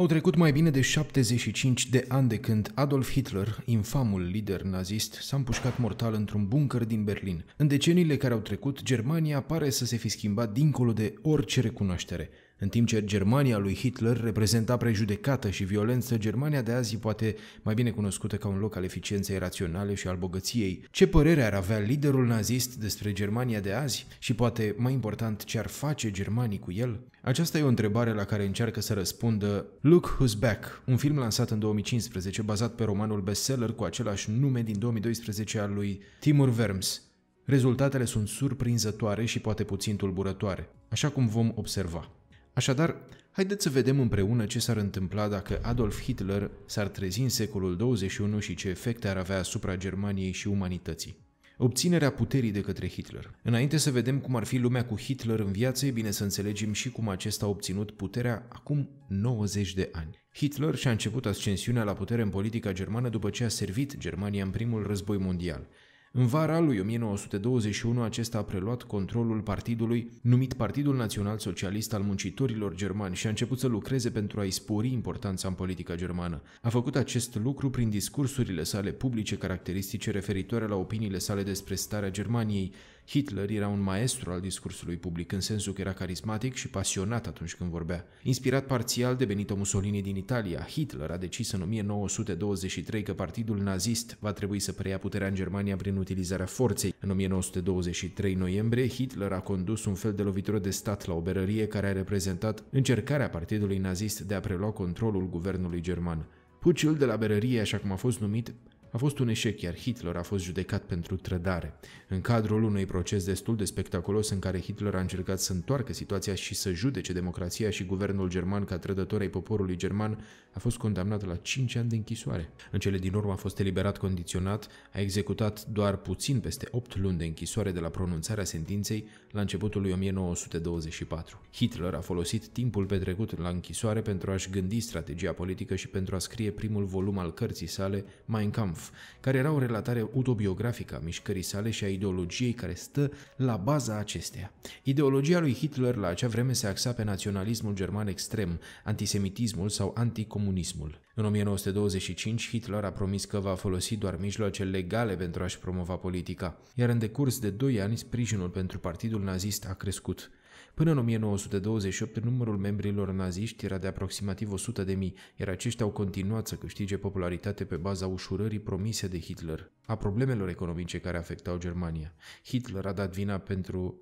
Au trecut mai bine de 75 de ani de când Adolf Hitler, infamul lider nazist, s-a împușcat mortal într-un bunker din Berlin. În deceniile care au trecut, Germania pare să se fi schimbat dincolo de orice recunoaștere. În timp ce Germania lui Hitler reprezenta prejudecată și violență, Germania de azi poate mai bine cunoscută ca un loc al eficienței raționale și al bogăției. Ce părere ar avea liderul nazist despre Germania de azi și poate mai important ce ar face germanii cu el? Aceasta e o întrebare la care încearcă să răspundă Look Who's Back, un film lansat în 2015 bazat pe romanul bestseller cu același nume din 2012 al lui Timur Verms. Rezultatele sunt surprinzătoare și poate puțin tulburătoare, așa cum vom observa. Așadar, haideți să vedem împreună ce s-ar întâmpla dacă Adolf Hitler s-ar trezi în secolul 21 și ce efecte ar avea asupra Germaniei și umanității. Obținerea puterii de către Hitler. Înainte să vedem cum ar fi lumea cu Hitler în viață, e bine să înțelegem și cum acesta a obținut puterea acum 90 de ani. Hitler și-a început ascensiunea la putere în politica germană după ce a servit Germania în primul război mondial. În vara lui 1921, acesta a preluat controlul partidului numit Partidul Național Socialist al Muncitorilor Germani și a început să lucreze pentru a-i spori importanța în politica germană. A făcut acest lucru prin discursurile sale publice caracteristice referitoare la opiniile sale despre starea Germaniei, Hitler era un maestru al discursului public, în sensul că era carismatic și pasionat atunci când vorbea. Inspirat parțial de Benito Mussolini din Italia, Hitler a decis în 1923 că partidul nazist va trebui să preia puterea în Germania prin utilizarea forței. În 1923 noiembrie, Hitler a condus un fel de lovitură de stat la o berărie care a reprezentat încercarea partidului nazist de a prelua controlul guvernului german. Puciul de la berărie, așa cum a fost numit, a fost un eșec, iar Hitler a fost judecat pentru trădare. În cadrul unui proces destul de spectaculos în care Hitler a încercat să întoarcă situația și să judece democrația și guvernul german ca trădător ai poporului german, a fost condamnat la 5 ani de închisoare. În cele din urmă a fost eliberat condiționat, a executat doar puțin peste 8 luni de închisoare de la pronunțarea sentinței la începutul lui 1924. Hitler a folosit timpul petrecut la închisoare pentru a-și gândi strategia politică și pentru a scrie primul volum al cărții sale, Mein Kampf, triumf, care era o relatare autobiografică a mișcării sale și a ideologiei care stă la baza acesteia. Ideologia lui Hitler la acea vreme se axa pe naționalismul german extrem, antisemitismul sau anticomunismul. În 1925, Hitler a promis că va folosi doar mijloace legale pentru a-și promova politica, iar în decurs de 2 ani, sprijinul pentru partidul nazist a crescut. Până în 1928, numărul membrilor naziști era de aproximativ 100 de mii, iar aceștia au continuat să câștige popularitate pe baza ușurării promise de Hitler, a problemelor economice care afectau Germania. Hitler a dat vina pentru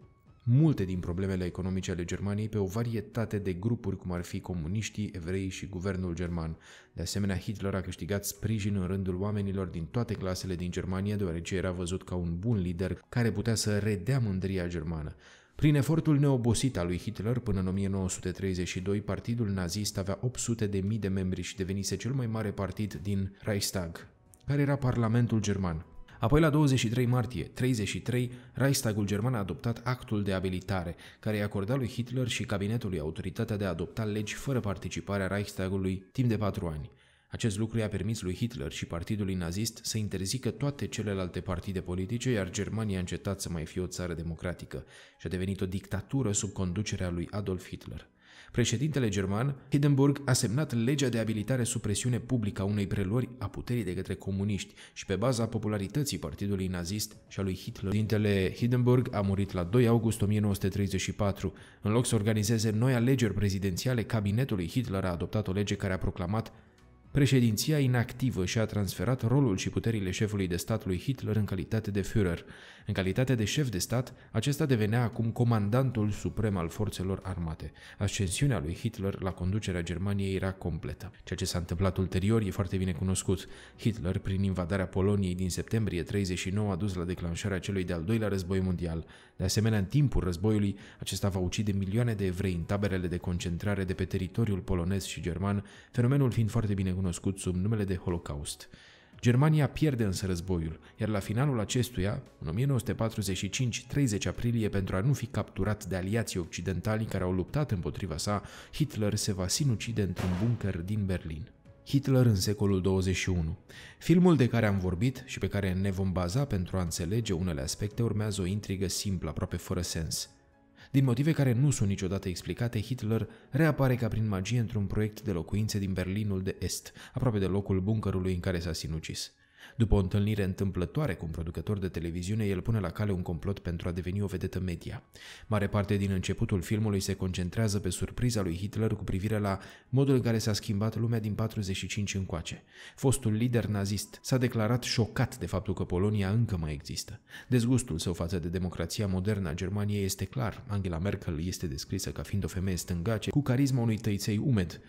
multe din problemele economice ale Germaniei pe o varietate de grupuri, cum ar fi comuniștii, evrei și guvernul german. De asemenea, Hitler a câștigat sprijin în rândul oamenilor din toate clasele din Germania, deoarece era văzut ca un bun lider care putea să redea mândria germană. Prin efortul neobosit al lui Hitler, până în 1932, partidul nazist avea 800.000 de, de membri și devenise cel mai mare partid din Reichstag, care era Parlamentul German. Apoi, la 23 martie 33, Reichstagul german a adoptat actul de abilitare, care i-a acordat lui Hitler și cabinetului autoritatea de a adopta legi fără participarea Reichstagului timp de patru ani. Acest lucru i-a permis lui Hitler și partidului nazist să interzică toate celelalte partide politice, iar Germania a încetat să mai fie o țară democratică și a devenit o dictatură sub conducerea lui Adolf Hitler. Președintele german, Hindenburg, a semnat legea de abilitare supresiune publică a unei preluări a puterii de către comuniști și pe baza popularității partidului nazist și a lui Hitler. Dintele Hindenburg a murit la 2 august 1934. În loc să organizeze noi alegeri prezidențiale, cabinetul lui Hitler a adoptat o lege care a proclamat Președinția inactivă și-a transferat rolul și puterile șefului de stat lui Hitler în calitate de Führer. În calitate de șef de stat, acesta devenea acum comandantul suprem al forțelor armate. Ascensiunea lui Hitler la conducerea Germaniei era completă. Ceea ce s-a întâmplat ulterior e foarte bine cunoscut. Hitler, prin invadarea Poloniei din septembrie 39, a dus la declanșarea celui de-al doilea război mondial. De asemenea, în timpul războiului, acesta va ucide milioane de evrei în taberele de concentrare de pe teritoriul polonez și german, fenomenul fiind foarte bine cunoscut sub numele de Holocaust. Germania pierde însă războiul, iar la finalul acestuia, în 1945, 30 aprilie, pentru a nu fi capturat de aliații occidentali care au luptat împotriva sa, Hitler se va sinucide într-un bunker din Berlin. Hitler în secolul 21. Filmul de care am vorbit și pe care ne vom baza pentru a înțelege unele aspecte urmează o intrigă simplă, aproape fără sens. Din motive care nu sunt niciodată explicate, Hitler reapare ca prin magie într-un proiect de locuințe din Berlinul de Est, aproape de locul buncărului în care s-a sinucis. După o întâlnire întâmplătoare cu un producător de televiziune, el pune la cale un complot pentru a deveni o vedetă media. Mare parte din începutul filmului se concentrează pe surpriza lui Hitler cu privire la modul în care s-a schimbat lumea din 45 încoace. Fostul lider nazist s-a declarat șocat de faptul că Polonia încă mai există. Dezgustul său față de democrația modernă a Germaniei este clar. Angela Merkel este descrisă ca fiind o femeie stângace cu carisma unui tăiței umed,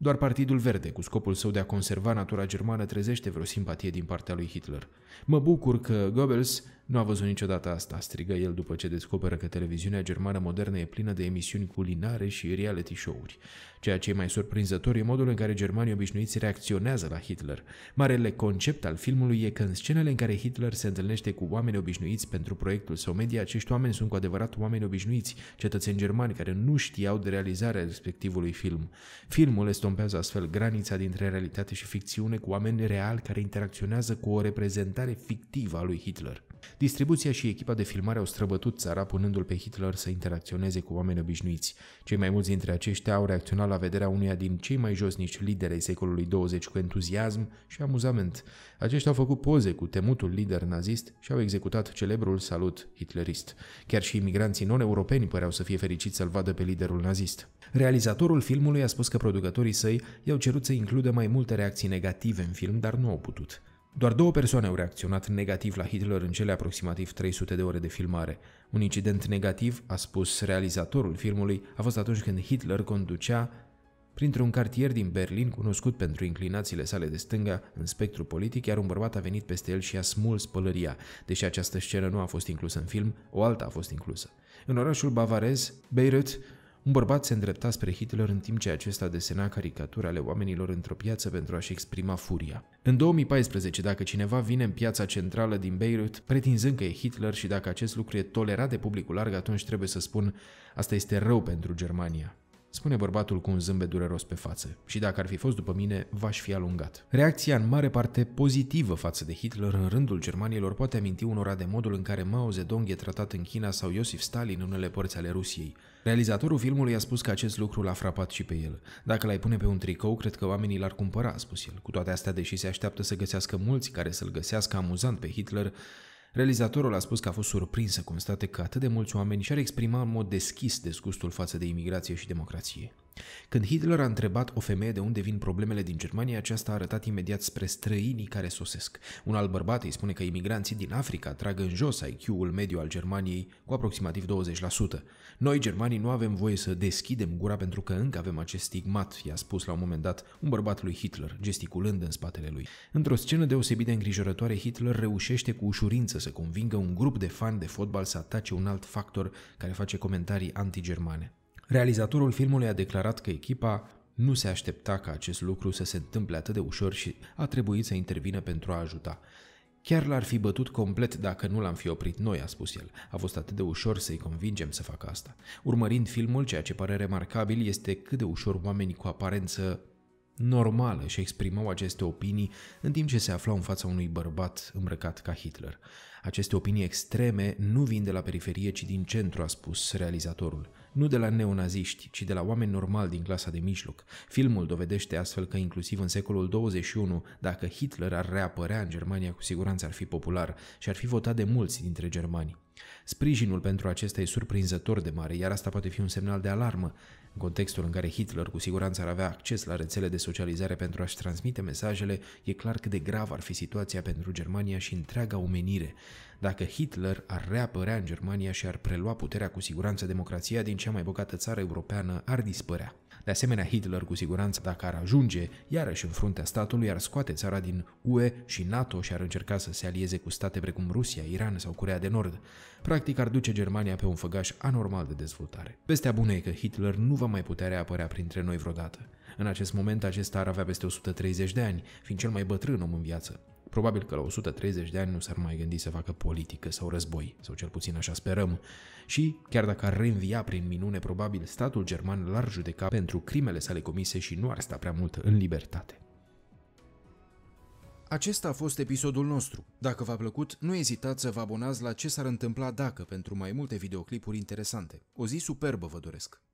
doar Partidul Verde, cu scopul său de a conserva natura germană, trezește vreo simpatie din partea lui Hitler. Mă bucur că Goebbels nu a văzut niciodată asta, strigă el după ce descoperă că televiziunea germană modernă e plină de emisiuni culinare și reality show-uri. Ceea ce e mai surprinzător e modul în care germanii obișnuiți reacționează la Hitler. Marele concept al filmului e că în scenele în care Hitler se întâlnește cu oameni obișnuiți pentru proiectul său media, acești oameni sunt cu adevărat oameni obișnuiți, cetățeni germani care nu știau de realizarea respectivului film. Filmul estompează astfel granița dintre realitate și ficțiune cu oameni reali care interacționează cu o reprezentare fictivă a lui Hitler. Distribuția și echipa de filmare au străbătut țara, punându-l pe Hitler să interacționeze cu oameni obișnuiți. Cei mai mulți dintre aceștia au reacționat la vederea unuia din cei mai josnici lideri ai secolului 20 cu entuziasm și amuzament. Aceștia au făcut poze cu temutul lider nazist și au executat celebrul salut hitlerist. Chiar și imigranții non-europeni păreau să fie fericiți să-l vadă pe liderul nazist. Realizatorul filmului a spus că producătorii săi i-au cerut să includă mai multe reacții negative în film, dar nu au putut. Doar două persoane au reacționat negativ la Hitler în cele aproximativ 300 de ore de filmare. Un incident negativ, a spus realizatorul filmului, a fost atunci când Hitler conducea printr-un cartier din Berlin cunoscut pentru inclinațiile sale de stânga în spectru politic, iar un bărbat a venit peste el și a smuls pălăria. Deși această scenă nu a fost inclusă în film, o alta a fost inclusă. În orașul bavarez, Beirut, un bărbat se îndrepta spre Hitler în timp ce acesta desena caricaturi ale oamenilor într-o piață pentru a-și exprima furia. În 2014, dacă cineva vine în piața centrală din Beirut pretinzând că e Hitler și dacă acest lucru e tolerat de publicul larg, atunci trebuie să spun asta este rău pentru Germania spune bărbatul cu un zâmbet dureros pe față, și dacă ar fi fost după mine, v-aș fi alungat. Reacția în mare parte pozitivă față de Hitler în rândul germanilor poate aminti unora de modul în care Mao Zedong e tratat în China sau Iosif Stalin în unele părți ale Rusiei, Realizatorul filmului a spus că acest lucru l-a frapat și pe el. Dacă l-ai pune pe un tricou, cred că oamenii l-ar cumpăra, a spus el. Cu toate astea, deși se așteaptă să găsească mulți care să-l găsească amuzant pe Hitler, realizatorul a spus că a fost surprins să constate că atât de mulți oameni și-ar exprima în mod deschis dezgustul față de imigrație și democrație. Când Hitler a întrebat o femeie de unde vin problemele din Germania, aceasta a arătat imediat spre străinii care sosesc. Un alt bărbat îi spune că imigranții din Africa trag în jos IQ-ul mediu al Germaniei cu aproximativ 20%. Noi, germanii, nu avem voie să deschidem gura pentru că încă avem acest stigmat, i-a spus la un moment dat un bărbat lui Hitler, gesticulând în spatele lui. Într-o scenă deosebit de îngrijorătoare, Hitler reușește cu ușurință să convingă un grup de fani de fotbal să atace un alt factor care face comentarii antigermane. Realizatorul filmului a declarat că echipa nu se aștepta ca acest lucru să se întâmple atât de ușor și a trebuit să intervină pentru a ajuta. Chiar l-ar fi bătut complet dacă nu l-am fi oprit noi, a spus el. A fost atât de ușor să-i convingem să facă asta. Urmărind filmul, ceea ce pare remarcabil este cât de ușor oamenii cu aparență normală și exprimau aceste opinii în timp ce se aflau în fața unui bărbat îmbrăcat ca Hitler. Aceste opinii extreme nu vin de la periferie, ci din centru, a spus realizatorul nu de la neonaziști, ci de la oameni normali din clasa de mijloc. Filmul dovedește astfel că inclusiv în secolul 21, dacă Hitler ar reapărea în Germania, cu siguranță ar fi popular și ar fi votat de mulți dintre germani. Sprijinul pentru acesta e surprinzător de mare, iar asta poate fi un semnal de alarmă. În contextul în care Hitler cu siguranță ar avea acces la rețele de socializare pentru a-și transmite mesajele, e clar cât de grav ar fi situația pentru Germania și întreaga omenire. Dacă Hitler ar reapărea în Germania și ar prelua puterea cu siguranță democrația din cea mai bogată țară europeană, ar dispărea. De asemenea, Hitler cu siguranță, dacă ar ajunge iarăși în fruntea statului, ar scoate țara din UE și NATO și ar încerca să se alieze cu state precum Rusia, Iran sau Corea de Nord. Practic, ar duce Germania pe un făgaș anormal de dezvoltare. Vestea bună e că Hitler nu va mai putea reapărea printre noi vreodată. În acest moment, acesta ar avea peste 130 de ani, fiind cel mai bătrân om în viață. Probabil că la 130 de ani nu s-ar mai gândi să facă politică sau război, sau cel puțin așa sperăm. Și, chiar dacă ar reînvia prin minune, probabil statul german l-ar judeca pentru crimele sale comise și nu ar sta prea mult în libertate. Acesta a fost episodul nostru. Dacă v-a plăcut, nu ezitați să vă abonați la ce s-ar întâmpla dacă pentru mai multe videoclipuri interesante. O zi superbă vă doresc!